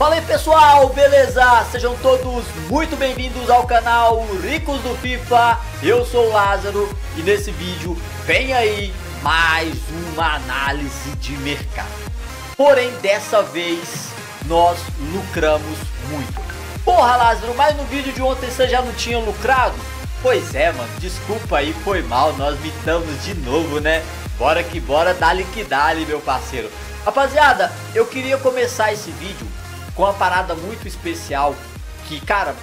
Fala aí pessoal, beleza? Sejam todos muito bem-vindos ao canal Ricos do FIFA. Eu sou o Lázaro e nesse vídeo vem aí mais uma análise de mercado. Porém, dessa vez nós lucramos muito. Porra, Lázaro, mas no vídeo de ontem você já não tinha lucrado? Pois é, mano, desculpa aí, foi mal, nós mitamos de novo, né? Bora que bora, dá-lhe que dá-lhe, meu parceiro. Rapaziada, eu queria começar esse vídeo com uma parada muito especial que, cara,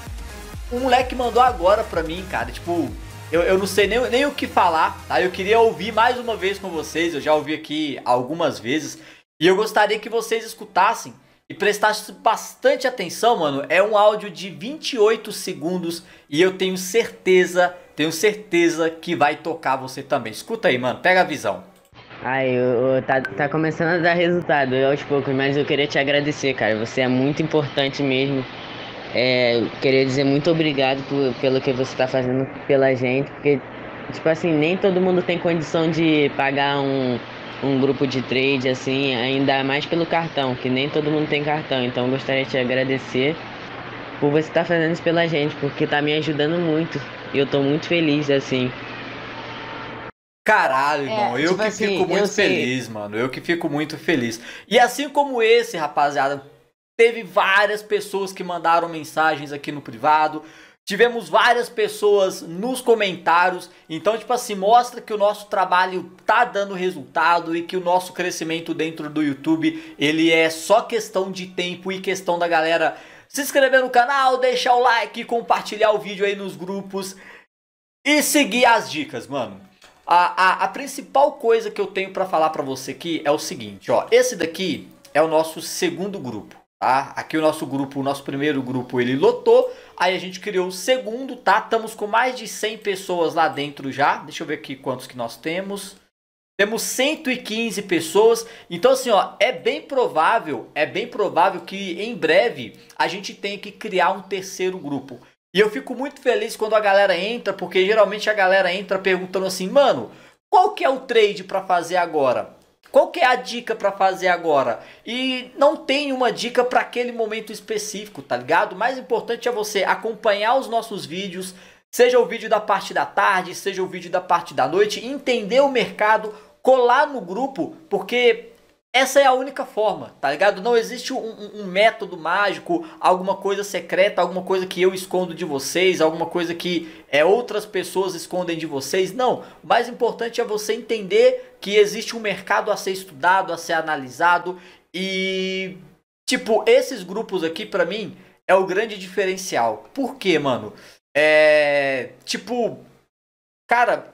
um moleque mandou agora pra mim, cara, tipo, eu, eu não sei nem, nem o que falar, tá? Eu queria ouvir mais uma vez com vocês, eu já ouvi aqui algumas vezes, e eu gostaria que vocês escutassem e prestassem bastante atenção, mano. É um áudio de 28 segundos e eu tenho certeza, tenho certeza que vai tocar você também. Escuta aí, mano, pega a visão. Ai, eu, eu, tá, tá começando a dar resultado aos poucos, mas eu queria te agradecer, cara. Você é muito importante mesmo. É, eu queria dizer muito obrigado por, pelo que você está fazendo pela gente, porque, tipo assim, nem todo mundo tem condição de pagar um, um grupo de trade, assim, ainda mais pelo cartão, que nem todo mundo tem cartão. Então, gostaria de te agradecer por você estar tá fazendo isso pela gente, porque está me ajudando muito. E eu estou muito feliz, assim. Caralho, é, irmão, é, eu tipo que assim, fico muito feliz, sei. mano. Eu que fico muito feliz. E assim como esse, rapaziada, teve várias pessoas que mandaram mensagens aqui no privado. Tivemos várias pessoas nos comentários. Então, tipo assim, mostra que o nosso trabalho tá dando resultado e que o nosso crescimento dentro do YouTube, ele é só questão de tempo e questão da galera se inscrever no canal, deixar o like, compartilhar o vídeo aí nos grupos e seguir as dicas, mano. A, a, a principal coisa que eu tenho para falar para você aqui é o seguinte, ó. Esse daqui é o nosso segundo grupo, tá? Aqui o nosso grupo, o nosso primeiro grupo, ele lotou. Aí a gente criou o segundo, tá? Estamos com mais de 100 pessoas lá dentro já. Deixa eu ver aqui quantos que nós temos. Temos 115 pessoas. Então assim, ó, é bem provável, é bem provável que em breve a gente tenha que criar um terceiro grupo. E eu fico muito feliz quando a galera entra, porque geralmente a galera entra perguntando assim, mano, qual que é o trade para fazer agora? Qual que é a dica para fazer agora? E não tem uma dica para aquele momento específico, tá ligado? O mais importante é você acompanhar os nossos vídeos, seja o vídeo da parte da tarde, seja o vídeo da parte da noite, entender o mercado, colar no grupo, porque essa é a única forma, tá ligado? Não existe um, um, método mágico, alguma coisa secreta, alguma coisa que eu escondo de vocês, alguma coisa que é, outras pessoas escondem de vocês. Não. O mais importante é você entender que existe um mercado a ser estudado, a ser analisado e. Tipo, esses grupos aqui, para mim, é o grande diferencial. Por quê, mano? É. Tipo. Cara,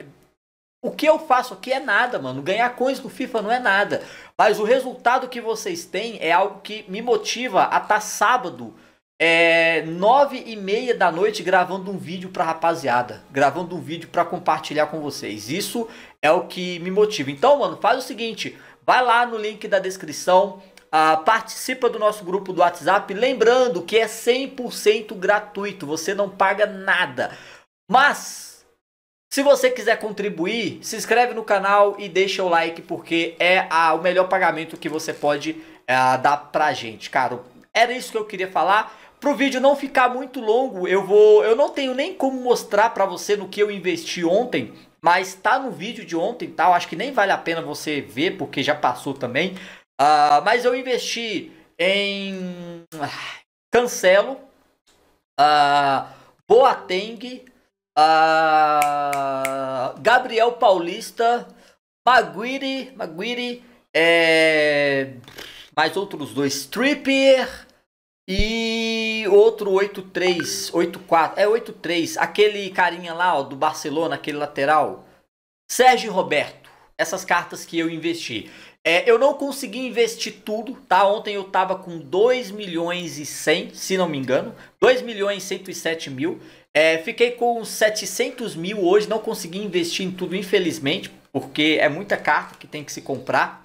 o que eu faço aqui é nada, mano. Ganhar coins no FIFA não é nada. Mas o resultado que vocês têm é algo que me motiva a estar tá sábado, é, nove e meia da noite, gravando um vídeo a rapaziada. Gravando um vídeo para compartilhar com vocês. Isso é o que me motiva. Então, mano, faz o seguinte. Vai lá no link da descrição. Uh, participa do nosso grupo do WhatsApp. Lembrando que é 100% gratuito. Você não paga nada. Mas... Se você quiser contribuir, se inscreve no canal e deixa o like, porque é a, o melhor pagamento que você pode é, dar pra gente, cara. Era isso que eu queria falar. Pro vídeo não ficar muito longo, eu vou. Eu não tenho nem como mostrar pra você no que eu investi ontem, mas tá no vídeo de ontem tal. Tá? Acho que nem vale a pena você ver, porque já passou também. Uh, mas eu investi em. Cancelo, uh, Boateng, Uh, Gabriel Paulista, Maguire, Maguire, é, mais outros dois, Stripper e outro 83, 84, é 83, aquele carinha lá ó, do Barcelona, aquele lateral, Sérgio Roberto. Essas cartas que eu investi. É, eu não consegui investir tudo, tá? Ontem eu tava com 2 milhões e 100, se não me engano. 2 milhões e 107 mil. É, fiquei com 700 mil hoje, não consegui investir em tudo, infelizmente. Porque é muita carta que tem que se comprar.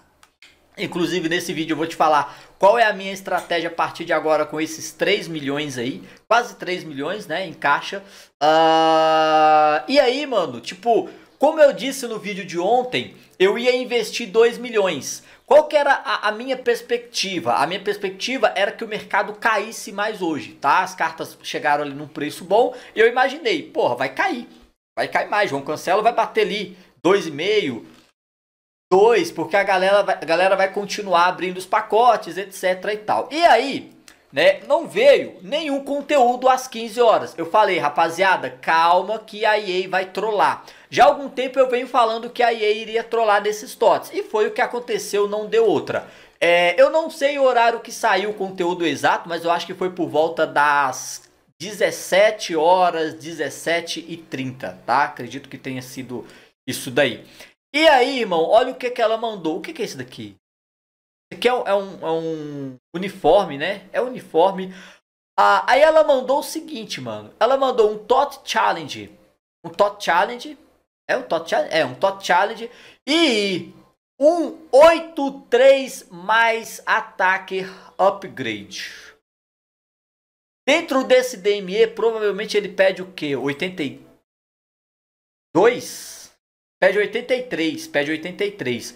Inclusive nesse vídeo eu vou te falar qual é a minha estratégia a partir de agora com esses 3 milhões aí. Quase 3 milhões, né? Em caixa. Uh... E aí, mano, tipo... Como eu disse no vídeo de ontem, eu ia investir 2 milhões. Qual que era a, a, minha perspectiva? A minha perspectiva era que o mercado caísse mais hoje, tá? As cartas chegaram ali num preço bom e eu imaginei, porra, vai cair. Vai cair mais, João Cancelo vai bater ali 2,5, 2, porque a galera, vai, a galera vai continuar abrindo os pacotes, etc e tal. E aí, né, não veio nenhum conteúdo às 15 horas. Eu falei, rapaziada, calma que a EA vai trollar. Já há algum tempo eu venho falando que a EA iria trollar desses TOTS, e foi o que aconteceu, não deu outra. É, eu não sei o horário que saiu o conteúdo exato, mas eu acho que foi por volta das 17 horas, 17 e 30, tá? Acredito que tenha sido isso daí. E aí, irmão, olha o que, que ela mandou. O que, que é isso daqui? Isso aqui é um, é um, é um uniforme, né? É uniforme. Ah, aí ela mandou o seguinte, mano. Ela mandou um TOT Challenge. Um TOT Challenge é um Tot Challenge? É um Tot Challenge. E um 8-3 mais ataque upgrade. Dentro desse DME, provavelmente ele pede o quê? 82? Pede 83, pede 83.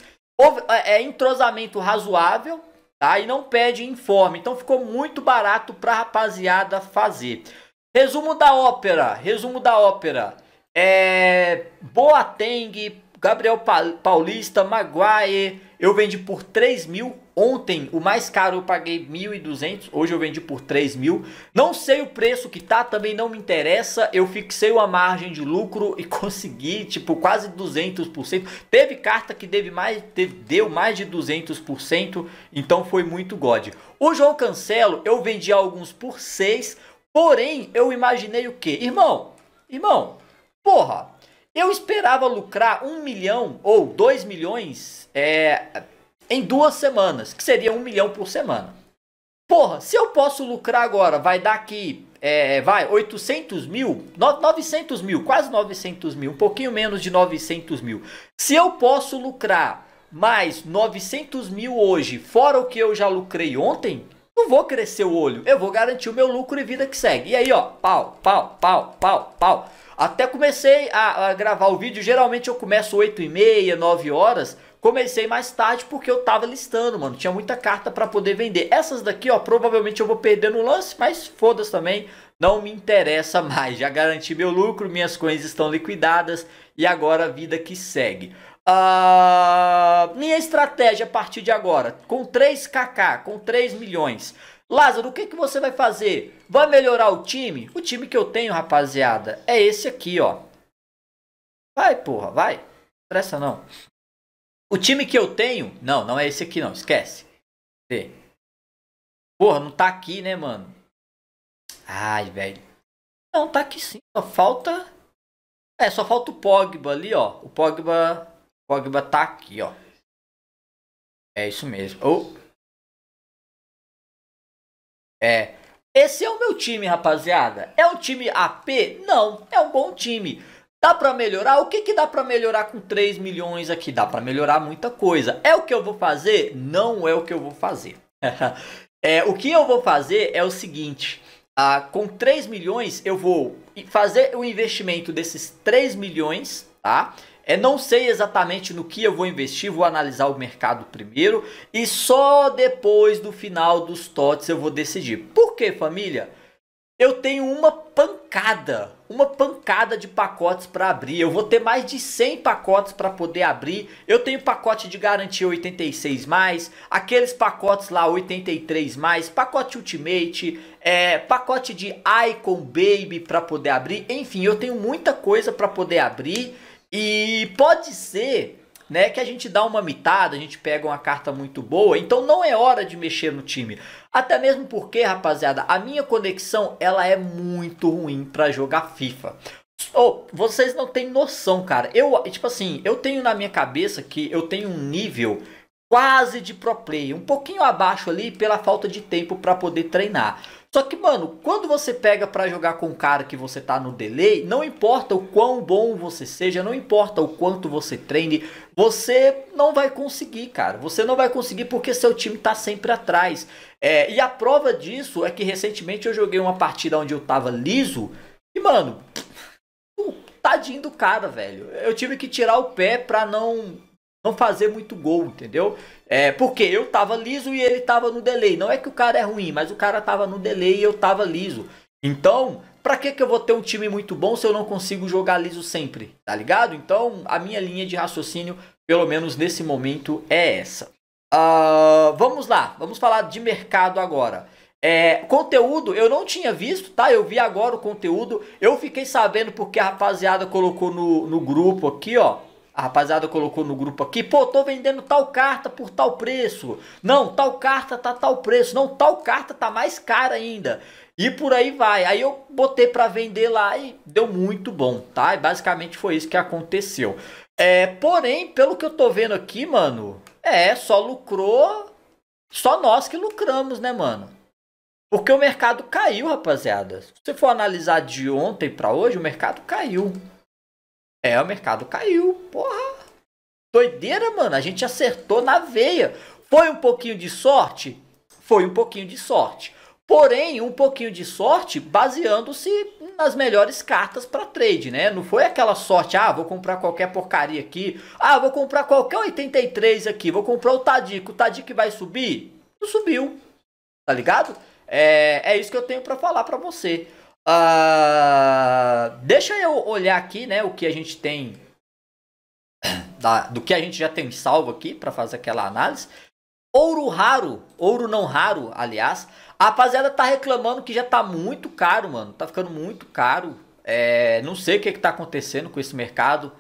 É, é entrosamento razoável, tá? E não pede informe. Então ficou muito barato pra rapaziada fazer. Resumo da ópera, resumo da ópera. É, Boateng, Gabriel Paulista, Maguire, eu vendi por 3 mil. Ontem, o mais caro eu paguei 1.200, hoje eu vendi por 3 mil. Não sei o preço que tá, também não me interessa. Eu fixei uma margem de lucro e consegui, tipo, quase 200%. Teve carta que teve mais, teve, deu mais de 200%, então foi muito God. O João Cancelo, eu vendi alguns por 6, porém, eu imaginei o quê? Irmão, irmão, Porra, eu esperava lucrar um milhão ou dois milhões é, em duas semanas, que seria um milhão por semana. Porra, se eu posso lucrar agora, vai dar aqui, é, vai, 800 mil, 900 mil, quase 900 mil, um pouquinho menos de 900 mil. Se eu posso lucrar mais 900 mil hoje, fora o que eu já lucrei ontem, não vou crescer o olho, eu vou garantir o meu lucro e vida que segue. E aí, ó, pau, pau, pau, pau, pau. Até comecei a, a gravar o vídeo, geralmente eu começo 8 e meia, 9 horas. Comecei mais tarde porque eu tava listando, mano. Tinha muita carta para poder vender. Essas daqui, ó, provavelmente eu vou perder no lance, mas foda-se também. Não me interessa mais. Já garanti meu lucro, minhas coins estão liquidadas e agora a vida que segue. Uh, minha estratégia a partir de agora, com 3kk, com 3 milhões. Lázaro, o que, que você vai fazer? Vai melhorar o time? O time que eu tenho, rapaziada, é esse aqui, ó. Vai, porra, vai. presta pressa não. O time que eu tenho... Não, não é esse aqui, não. Esquece. Vê. Porra, não tá aqui, né, mano? Ai, velho. Não, tá aqui sim. Só falta é, só falta o Pogba ali, ó. O Pogba. O Pogba tá aqui, ó. É isso mesmo. Oh. É. Esse é o meu time, rapaziada. É um time AP? Não, é um bom time. Dá pra melhorar? O que que dá pra melhorar com 3 milhões aqui? Dá pra melhorar muita coisa. É o que eu vou fazer? Não é o que eu vou fazer. é, o que eu vou fazer é o seguinte. Ah, com 3 milhões, eu vou fazer o investimento desses 3 milhões, tá? É, não sei exatamente no que eu vou investir, vou analisar o mercado primeiro e só depois do final dos TOTS eu vou decidir. Por que, família? Eu tenho uma pancada, uma pancada de pacotes para abrir. Eu vou ter mais de 100 pacotes para poder abrir. Eu tenho pacote de garantia 86 mais, aqueles pacotes lá 83 mais, pacote Ultimate, é, pacote de Icon Baby para poder abrir. Enfim, eu tenho muita coisa para poder abrir e pode ser né? Que a gente dá uma mitada, a gente pega uma carta muito boa, então não é hora de mexer no time. Até mesmo porque, rapaziada, a minha conexão ela é muito ruim para jogar FIFA. Oh, vocês não têm noção, cara. Eu, tipo assim, eu tenho na minha cabeça que eu tenho um nível quase de pro play, um pouquinho abaixo ali pela falta de tempo para poder treinar. Só que, mano, quando você pega para jogar com um cara que você tá no delay, não importa o quão bom você seja, não importa o quanto você treine, você não vai conseguir, cara. Você não vai conseguir porque seu time tá sempre atrás. É, e a prova disso é que recentemente eu joguei uma partida onde eu tava liso e, mano, tadinho do cara, velho. Eu tive que tirar o pé pra não não fazer muito gol, entendeu? É, porque eu tava liso e ele tava no delay. Não é que o cara é ruim, mas o cara tava no delay e eu tava liso. Então, pra que, que eu vou ter um time muito bom se eu não consigo jogar liso sempre? Tá ligado? Então, a minha linha de raciocínio, pelo menos nesse momento, é essa. Uh, vamos lá, vamos falar de mercado agora. É, conteúdo eu não tinha visto, tá? Eu vi agora o conteúdo. Eu fiquei sabendo porque a rapaziada colocou no, no grupo aqui, ó a rapaziada colocou no grupo aqui, pô, tô vendendo tal carta por tal preço. Não, tal carta tá tal preço. Não, tal carta tá mais cara ainda. E por aí vai. Aí eu botei para vender lá e deu muito bom, tá? E basicamente foi isso que aconteceu. É, porém, pelo que eu tô vendo aqui, mano, é, só lucrou só nós que lucramos, né, mano? Porque o mercado caiu, rapaziada. Se você for analisar de ontem para hoje, o mercado caiu. É, o mercado caiu. Porra. Doideira, mano. A gente acertou na veia. Foi um pouquinho de sorte? Foi um pouquinho de sorte. Porém, um pouquinho de sorte baseando-se nas melhores cartas para trade, né? Não foi aquela sorte, ah, vou comprar qualquer porcaria aqui, ah, vou comprar qualquer 83 aqui, vou comprar o Tadico, o Tadico vai subir? Não subiu, tá ligado? É, é isso que eu tenho para falar para você. Uh, deixa eu olhar aqui, né, o que a gente tem da, do que a gente já tem salvo aqui para fazer aquela análise. Ouro raro, ouro não raro, aliás. A rapaziada tá reclamando que já tá muito caro, mano. Tá ficando muito caro. É, não sei o que, que tá acontecendo com esse mercado.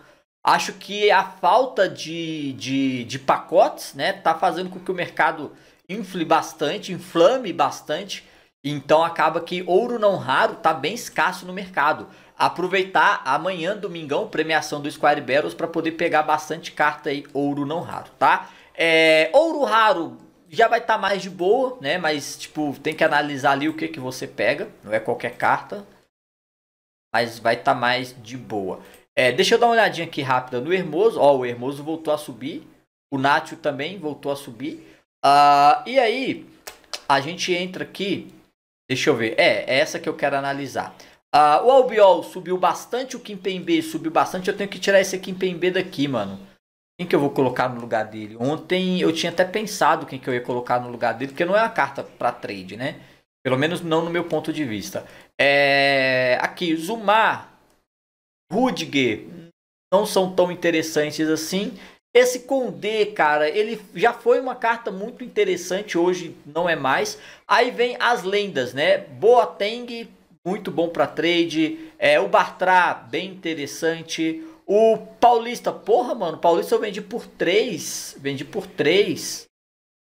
Acho que a falta de, de, de pacotes, né, tá fazendo com que o mercado infle bastante, inflame bastante. Então acaba que ouro não raro tá bem escasso no mercado. Aproveitar amanhã, domingão, premiação do Square Battles para poder pegar bastante carta aí, ouro não raro, tá? É, ouro raro já vai estar tá mais de boa, né? Mas tipo, tem que analisar ali o que que você pega, não é qualquer carta. Mas vai estar tá mais de boa. É, deixa eu dar uma olhadinha aqui rápida no Hermoso. Ó, o Hermoso voltou a subir. O Nacho também voltou a subir. Uh, e aí, a gente entra aqui Deixa eu ver. É, é essa que eu quero analisar. Uh, o Albiol subiu bastante, o Kimpembe subiu bastante. Eu tenho que tirar esse Kimpembe daqui, mano. Quem que eu vou colocar no lugar dele? Ontem eu tinha até pensado quem que eu ia colocar no lugar dele, porque não é uma carta para trade, né? Pelo menos não no meu ponto de vista. É... Aqui, Zumar, Rudiger, não são tão interessantes assim. Esse Condé, cara, ele já foi uma carta muito interessante, hoje não é mais. Aí vem as lendas, né? Boateng, muito bom para trade. É, o Bartra, bem interessante. O Paulista, porra, mano, Paulista eu vendi por 3, vendi por 3.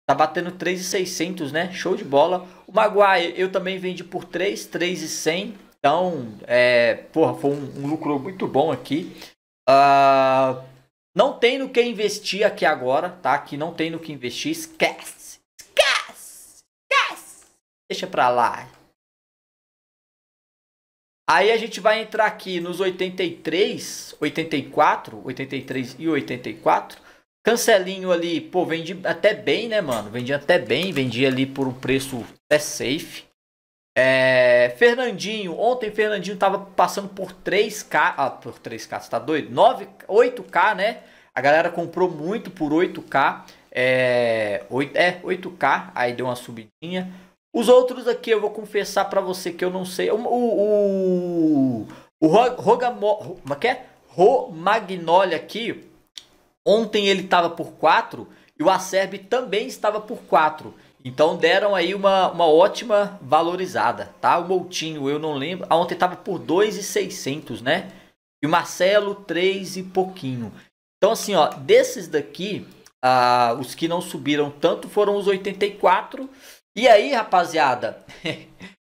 Tá batendo 3,600, né? Show de bola. O Maguire, eu também vendi por 3, 3,100. Então, é, porra, foi um, um lucro muito bom aqui. Ah... Uh... Não tem no que investir aqui agora, tá? Aqui não tem no que investir. Esquece! Esquece! Esquece! Deixa para lá. Aí a gente vai entrar aqui nos 83, 84, 83 e 84. Cancelinho ali, pô, vendi até bem, né, mano? Vendi até bem, vendi ali por um preço até safe. É, Fernandinho, ontem Fernandinho tava passando por 3K, ah, por 3K, você tá doido? 9, 8K, né? A galera comprou muito por 8K, é, 8, é 8K, aí deu uma subidinha. Os outros aqui eu vou confessar para você que eu não sei. O, o, o, o Rogamor, como é, é? Romagnolia aqui, ontem ele tava por 4 e o Acerbi também estava por 4. Então deram aí uma, uma ótima valorizada, tá? O Moutinho, eu não lembro, ah, ontem estava por 2,600, né? E o Marcelo, 3 e pouquinho. Então assim, ó, desses daqui, a ah, os que não subiram tanto foram os 84. E aí, rapaziada,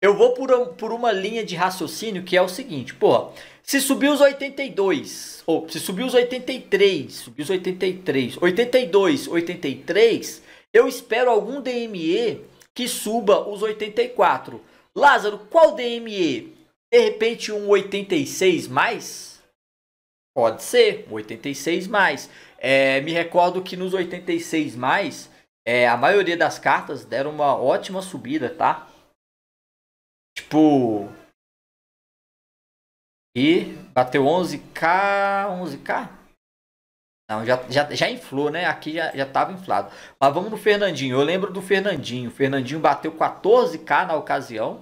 eu vou por, um, por uma linha de raciocínio que é o seguinte, porra, se subiu os 82, ou se subiu os 83, subiu os 83, 82, 83 eu espero algum DME que suba os 84. Lázaro, qual DME? De repente um 86 mais? Pode ser, um 86 mais. É, me recordo que nos 86 mais, é, a maioria das cartas deram uma ótima subida, tá? Tipo... E bateu 11k... 11k? Não, já, já, já inflou, né? Aqui já, já tava inflado. Mas vamos no Fernandinho. Eu lembro do Fernandinho. O Fernandinho bateu 14k na ocasião.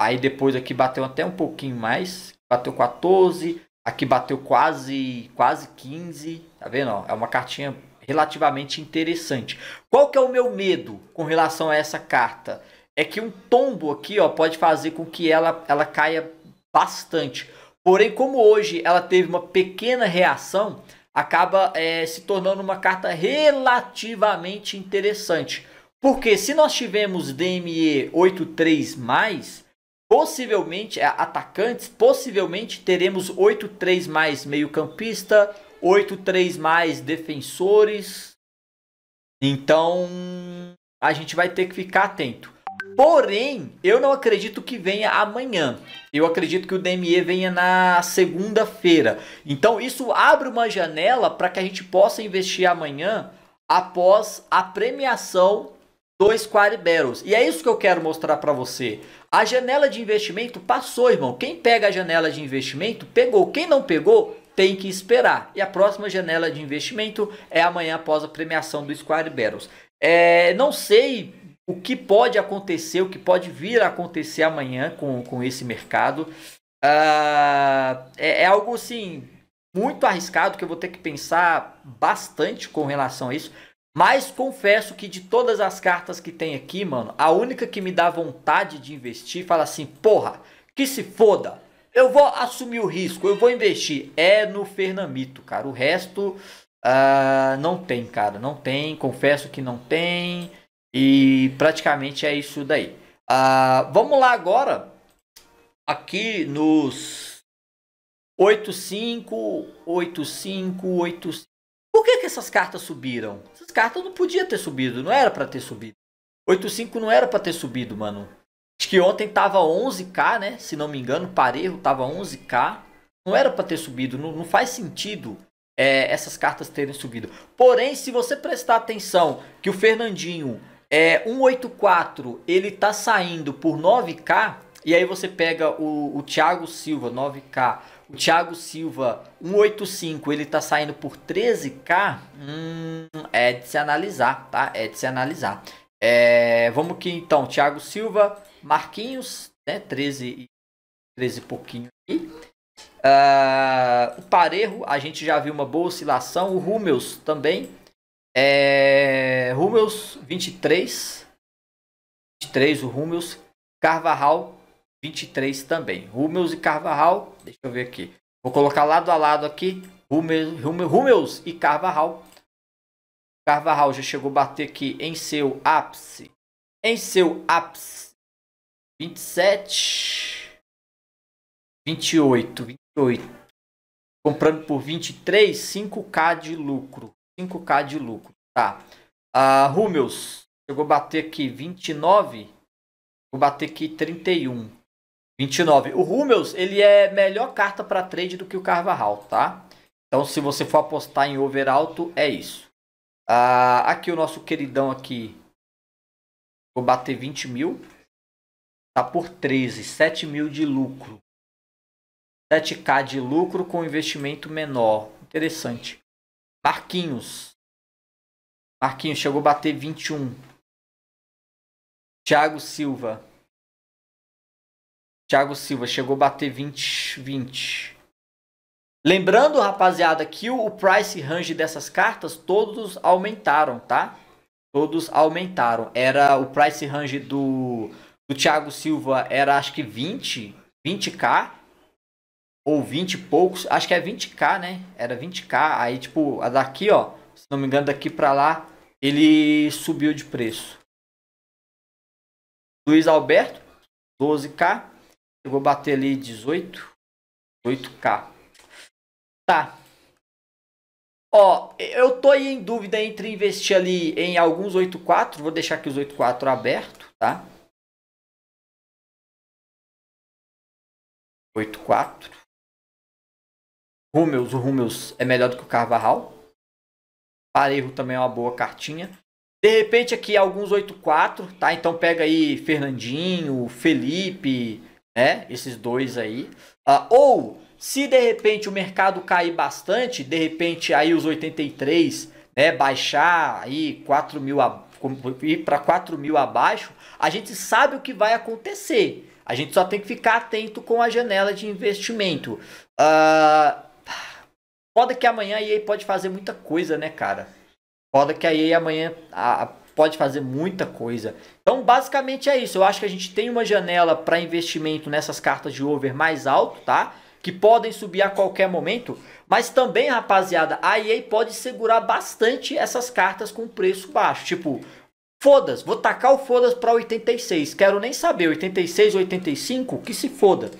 Aí depois aqui bateu até um pouquinho mais. Bateu 14. Aqui bateu quase, quase 15. Tá vendo? É uma cartinha relativamente interessante. Qual que é o meu medo com relação a essa carta? É que um tombo aqui ó, pode fazer com que ela, ela caia bastante. Porém, como hoje ela teve uma pequena reação, acaba é, se tornando uma carta relativamente interessante. Porque se nós tivermos DME 83+, possivelmente, é, atacantes, possivelmente teremos 8-3 mais meio campista, 8-3 mais defensores. Então, a gente vai ter que ficar atento. Porém, eu não acredito que venha amanhã. Eu acredito que o DME venha na segunda-feira. Então isso abre uma janela para que a gente possa investir amanhã após a premiação do Square Battles. E é isso que eu quero mostrar para você. A janela de investimento passou, irmão. Quem pega a janela de investimento, pegou. Quem não pegou, tem que esperar. E a próxima janela de investimento é amanhã após a premiação do Square Battles. É, não sei o que pode acontecer, o que pode vir a acontecer amanhã com, com esse mercado. Uh, é, é, algo assim muito arriscado que eu vou ter que pensar bastante com relação a isso. Mas confesso que de todas as cartas que tem aqui, mano, a única que me dá vontade de investir, fala assim, porra, que se foda. Eu vou assumir o risco, eu vou investir. É no Fernamito, cara. O resto uh, não tem, cara. Não tem, confesso que não tem. E praticamente é isso daí. Ah, vamos lá agora. Aqui nos 85, 85, 85. Por que, que essas cartas subiram? Essas cartas não podia ter subido, não era para ter subido. 85 não era para ter subido, mano. Acho que ontem tava 11k, né? Se não me engano, Parejo tava 11k. Não era para ter subido, não, não faz sentido é, essas cartas terem subido. Porém, se você prestar atenção que o Fernandinho é, 184, ele tá saindo por 9K, e aí você pega o, o Thiago Silva, 9K. O Thiago Silva, 185, ele tá saindo por 13K. Hum, é de se analisar, tá? É de se analisar. É, vamos que então, Thiago Silva, Marquinhos, né? 13 13 e pouquinho aqui. Uh, o Parejo, a gente já viu uma boa oscilação. O Rúmeus também, é, Hummels, 23. 23 o Hummels. Carvajal, 23 também. Hummels e Carvajal, deixa eu ver aqui. Vou colocar lado a lado aqui. Hummels, e Carvajal. Carvajal já chegou a bater aqui em seu ápice. Em seu ápice. 27. 28. 28. Comprando por 23, 5K de lucro. 5K de lucro. Tá. A uh, Rúmeus, eu vou bater aqui 29. Vou bater aqui 31. 29. O Rúmeus, ele é melhor carta para trade do que o Carvajal, tá? Então, se você for apostar em over alto, é isso. Uh, aqui o nosso queridão aqui. Vou bater 20 mil. Tá por 13. 7 mil de lucro. 7k de lucro com investimento menor. Interessante. Marquinhos. Marquinhos chegou a bater 21. Thiago Silva. Thiago Silva chegou a bater 20. 20. Lembrando, rapaziada, que o price range dessas cartas todos aumentaram, tá? Todos aumentaram. Era o price range do, do Thiago Silva era acho que 20, 20k ou 20 e poucos, acho que é 20k, né? Era 20k, aí tipo, a daqui, ó, se não me engano, daqui para lá, ele subiu de preço. Luiz Alberto, 12k, eu vou bater ali 18, 8k. Tá. Ó, eu tô aí em dúvida entre investir ali em alguns 8.4, vou deixar aqui os 8.4 aberto, tá? 8.4 Rummels, o Rummels é melhor do que o Carvajal. Parejo também é uma boa cartinha. De repente aqui alguns 8-4, tá? Então pega aí Fernandinho, Felipe, né? Esses dois aí. Ah, ou se de repente o mercado cair bastante, de repente aí os 83, né? Baixar aí 4 mil a, ir para 4 mil abaixo, a gente sabe o que vai acontecer. A gente só tem que ficar atento com a janela de investimento. Ah, Foda que amanhã a EA pode fazer muita coisa, né, cara? Foda que a EA amanhã a, a, pode fazer muita coisa. Então, basicamente é isso. Eu acho que a gente tem uma janela para investimento nessas cartas de over mais alto, tá? Que podem subir a qualquer momento. Mas também, rapaziada, a EA pode segurar bastante essas cartas com preço baixo. Tipo, foda-se, vou tacar o foda-se para 86. Quero nem saber, 86, 85, que se foda.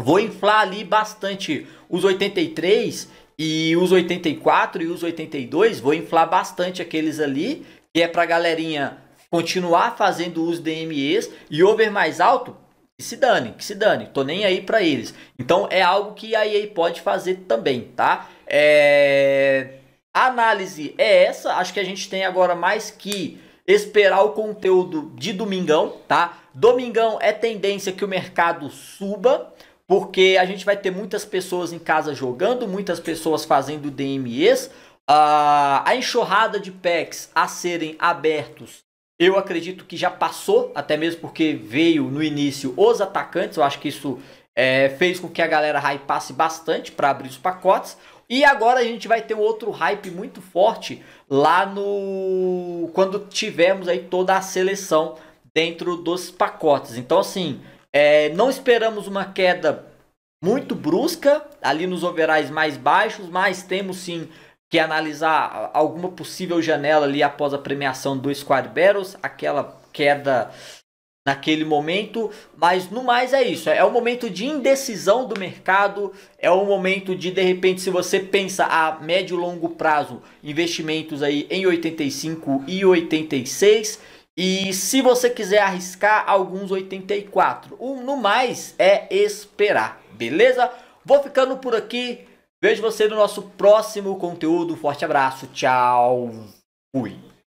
Vou inflar ali bastante os 83 e os 84 e os 82, vou inflar bastante aqueles ali, que é para galerinha continuar fazendo uso de e over mais alto, que se dane, que se dane, tô nem aí para eles. Então é algo que a EA pode fazer também, tá? É... A análise é essa, acho que a gente tem agora mais que esperar o conteúdo de domingão, tá? Domingão é tendência que o mercado suba, porque a gente vai ter muitas pessoas em casa jogando, muitas pessoas fazendo DMEs. Uh, ah, a enxurrada de packs a serem abertos, eu acredito que já passou, até mesmo porque veio no início os atacantes. Eu acho que isso é, fez com que a galera hypasse bastante para abrir os pacotes. E agora a gente vai ter um outro hype muito forte lá no. quando tivermos aí toda a seleção dentro dos pacotes. Então, assim, é, não esperamos uma queda muito brusca ali nos overais mais baixos, mas temos sim que analisar alguma possível janela ali após a premiação do Squad Battles, aquela queda naquele momento, mas no mais é isso, é o um momento de indecisão do mercado, é o um momento de de repente se você pensa a médio e longo prazo, investimentos aí em 85 e 86, e se você quiser arriscar, alguns 84. O no mais é esperar, beleza? Vou ficando por aqui. Vejo você no nosso próximo conteúdo. Forte abraço, tchau, fui.